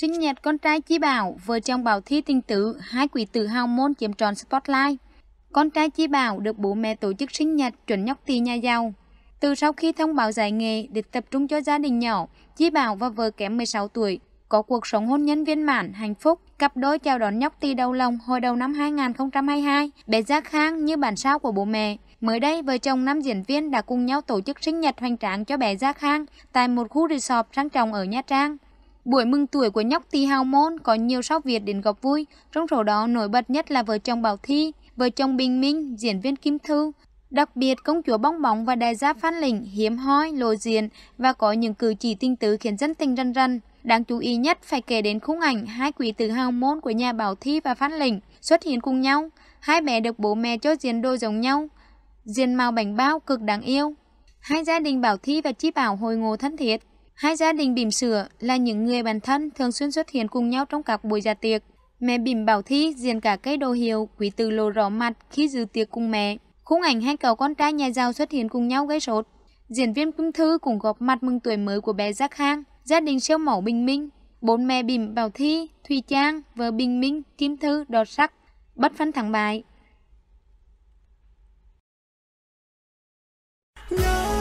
Sinh nhật con trai Chi Bảo, vợ chồng Bảo Thi tình tử, hai quỷ tử hào môn chiếm tròn spotlight. Con trai Chi Bảo được bố mẹ tổ chức sinh nhật chuẩn nhóc tỳ nhà giàu. Từ sau khi thông báo giải nghề để tập trung cho gia đình nhỏ, Chi Bảo và vợ kém 16 tuổi có cuộc sống hôn nhân viên mãn, hạnh phúc. Cặp đôi chào đón nhóc tỳ đầu lòng hồi đầu năm 2022, bé Giác Khang như bản sao của bố mẹ. Mới đây, vợ chồng nam diễn viên đã cùng nhau tổ chức sinh nhật hoành tráng cho bé Giác Khang tại một khu resort sang trọng ở Nha Trang. Buổi mừng tuổi của nhóc Ti Hao Môn có nhiều sóc Việt đến gặp vui, trong số đó nổi bật nhất là vợ chồng Bảo Thi, vợ chồng Bình Minh, diễn viên Kim Thư. Đặc biệt, công chúa bóng bóng và đại gia Phan Lĩnh hiếm hoi, lộ diện và có những cử chỉ tinh tứ khiến dân tình răn răn. Đáng chú ý nhất phải kể đến khung ảnh hai quý tử hào môn của nhà Bảo Thi và Phan Lĩnh xuất hiện cùng nhau. Hai bé được bố mẹ cho diện đôi giống nhau, diện màu bảnh bao cực đáng yêu. Hai gia đình Bảo Thi và Chi Bảo hồi ngộ thân thiết, Hai gia đình bìm sửa là những người bạn thân thường xuyên xuất hiện cùng nhau trong các buổi dạ tiệc. Mẹ bìm bảo thi diện cả cây đồ hiệu quý từ lộ rõ mặt khi dự tiệc cùng mẹ. Khung ảnh hai cậu con trai nhà giàu xuất hiện cùng nhau gây sốt. Diễn viên Kim Thư cùng góp mặt mừng tuổi mới của bé Giác Khang, gia đình siêu mẫu Bình Minh. Bốn mẹ bìm Bảo Thi, Thùy Trang, vợ Bình Minh, Kim Thư, đọt sắc, bất phân thắng bại. No.